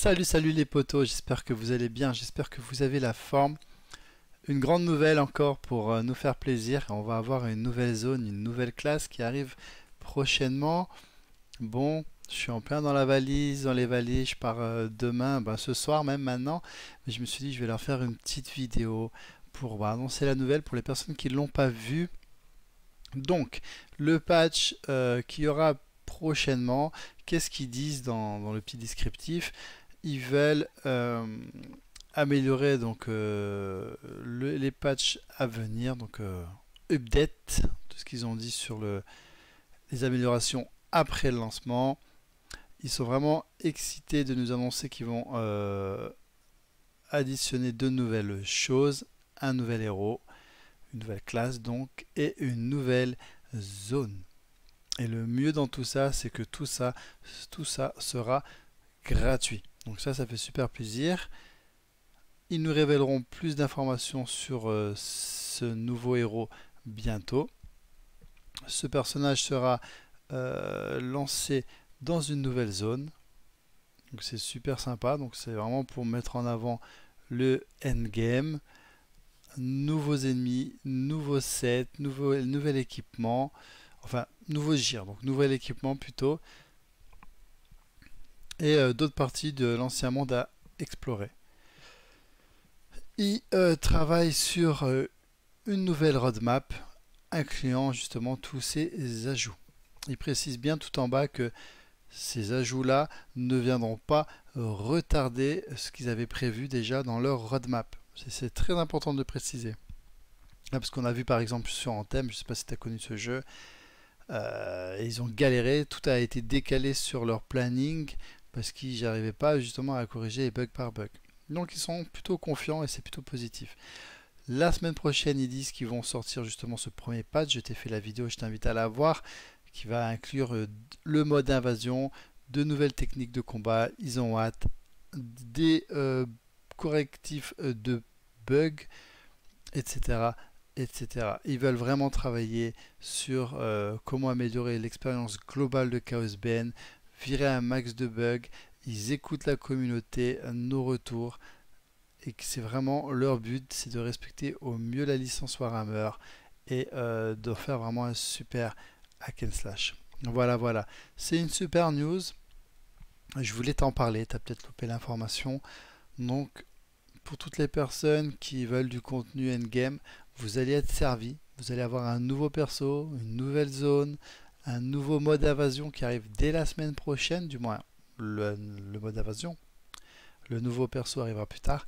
Salut, salut les potos, j'espère que vous allez bien, j'espère que vous avez la forme. Une grande nouvelle encore pour euh, nous faire plaisir. On va avoir une nouvelle zone, une nouvelle classe qui arrive prochainement. Bon, je suis en plein dans la valise, dans les valises, je pars euh, demain, ben, ce soir même maintenant. Mais je me suis dit, je vais leur faire une petite vidéo pour bah, annoncer la nouvelle pour les personnes qui ne l'ont pas vue. Donc, le patch qu'il euh, qui aura prochainement. Qu'est-ce qu'ils disent dans, dans, le petit descriptif ils veulent euh, améliorer donc euh, les patchs à venir, donc euh, update, tout ce qu'ils ont dit sur les améliorations après le lancement. Ils sont vraiment excités de nous annoncer qu'ils vont additionner de nouvelles choses, un nouvel héros, une nouvelle classe donc, et une nouvelle zone. Et le mieux dans tout ça, c'est que tout ça, tout ça sera gratuit. Donc ça, ça fait super plaisir. Ils nous révéleront plus d'informations sur euh, ce nouveau héros bientôt. Ce personnage sera euh, lancé dans une nouvelle zone. Donc c'est super sympa. Donc c'est vraiment pour mettre en avant le endgame. Nouveaux ennemis, nouveaux sets, nouveau, nouvel équipement. Enfin, nouveau gir donc nouvel équipement plutôt et euh, d'autres parties de l'ancien monde à explorer. Il euh, travaillent sur euh, une nouvelle roadmap incluant justement tous ces ajouts. Il précisent bien tout en bas que ces ajouts-là ne viendront pas retarder ce qu'ils avaient prévu déjà dans leur roadmap. C'est très important de préciser. Ah, parce qu'on a vu par exemple sur Anthem, je ne sais pas si tu as connu ce jeu, ils ont galéré, tout a été décalé sur leur planning, parce que n'arrivaient pas justement à corriger les bug par bug. Donc ils sont plutôt confiants et c'est plutôt positif. La semaine prochaine, ils disent qu'ils vont sortir justement ce premier patch. Je t'ai fait la vidéo, je t'invite à la voir, qui va inclure euh, le mode invasion, de nouvelles techniques de combat, ils ont hâte, des euh, correctifs euh, de bugs, etc. etc. Ils veulent vraiment travailler sur comment améliorer l'expérience globale de Chaos virer un max de bugs, ils écoutent la communauté, nos retours, et que c'est vraiment leur but, c'est de respecter au mieux la licence Warhammer et euh, de faire vraiment un super hack and slash. Voilà, voilà. C'est une super news. Je voulais t'en parler, t'as peut-être loupé l'information. Donc, pour toutes les personnes qui veulent du contenu endgame, vous allez être servi. Vous allez avoir un nouveau perso, une nouvelle zone, un nouveau mode invasion qui arrive dès la semaine prochaine, du moins le, mode invasion. Le nouveau perso arrivera plus tard.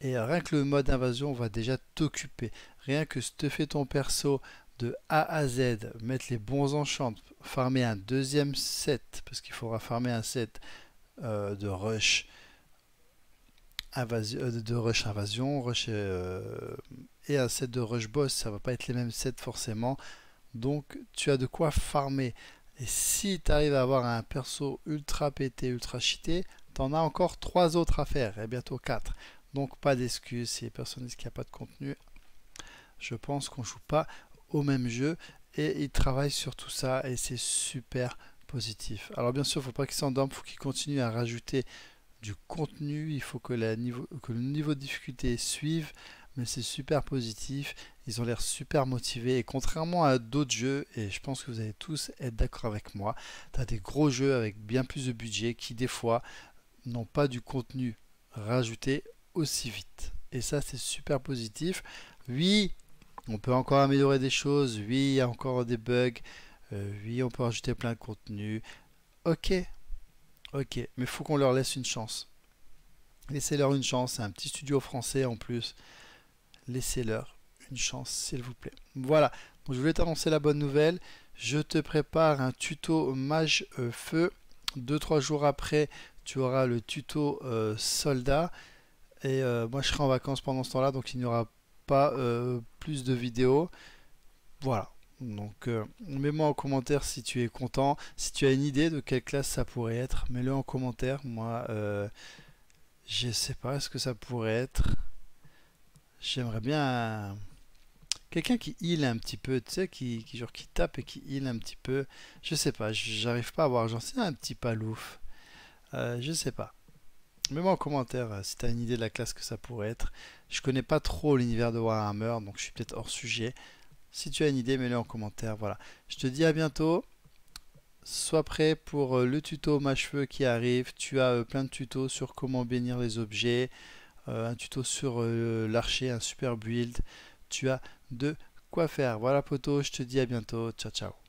Et rien que le mode invasion va déjà t'occuper. Rien que te faire ton perso de A à Z, mettre les bons enchants, farmer un deuxième set, parce qu'il faudra farmer un set euh, de rush invasion, euh, de rush invasion, rush et, euh, et un set de rush boss, ça va pas être les mêmes sets forcément. Donc tu as de quoi farmer. Et si tu arrives à avoir un perso ultra pété, ultra cheaté, en as encore trois autres à faire et bientôt quatre. Donc pas d'excuses si les personnes disent qu'il n'y a pas de contenu. Je pense qu'on ne joue pas au même jeu et ils travaillent sur tout ça et c'est super positif. Alors bien sûr, il ne faut pas qu'ils s'endorment, il faut qu'ils continuent à rajouter du contenu, il faut que, que le niveau de difficulté suive mais c'est super positif. Ils ont l'air super motivés et contrairement à d'autres jeux, et je pense que vous allez tous être d'accord avec moi, tu as des gros jeux avec bien plus de budget qui des fois n'ont pas du contenu rajouté aussi vite. Et ça c'est super positif. Oui, on peut encore améliorer des choses, oui, il y a encore des bugs, euh, oui, on peut rajouter plein de contenu. Ok, ok, mais il faut qu'on leur laisse une chance. Laissez-leur une chance, c'est un petit studio français en plus laissez-leur une chance s'il vous plaît. Voilà, je voulais t'annoncer la bonne nouvelle. Je te prépare un tuto mage euh, feu. Deux, trois jours après, tu auras le tuto euh, soldat. Et euh, moi, je serai en vacances pendant ce temps-là, donc il n'y aura pas plus de vidéos. Voilà. Donc, mets-moi en commentaire si tu es content. Si tu as une idée de quelle classe ça pourrait être, mets-le en commentaire. Moi, je ne sais pas ce que ça pourrait être. J'aimerais bien quelqu'un qui heal un petit peu, tu sais, qui, qui, genre, qui tape et qui heal un petit peu. Je sais pas, j'arrive pas à voir. J'en sais un petit palouf. Euh, je sais pas. Mets-moi en commentaire euh, si as une idée de la classe que ça pourrait être. Je connais pas trop l'univers de Warhammer, donc je suis peut-être hors sujet. Si tu as une idée, mets-le en commentaire. Voilà. Je te dis à bientôt. Sois prêt pour euh, le tuto Ma cheveux qui arrive. Tu as euh, plein de tutos sur comment bénir les objets. Euh, un tuto sur euh, l'archer, un super build. Tu as de quoi faire. Voilà poto je te dis à bientôt. Ciao ciao.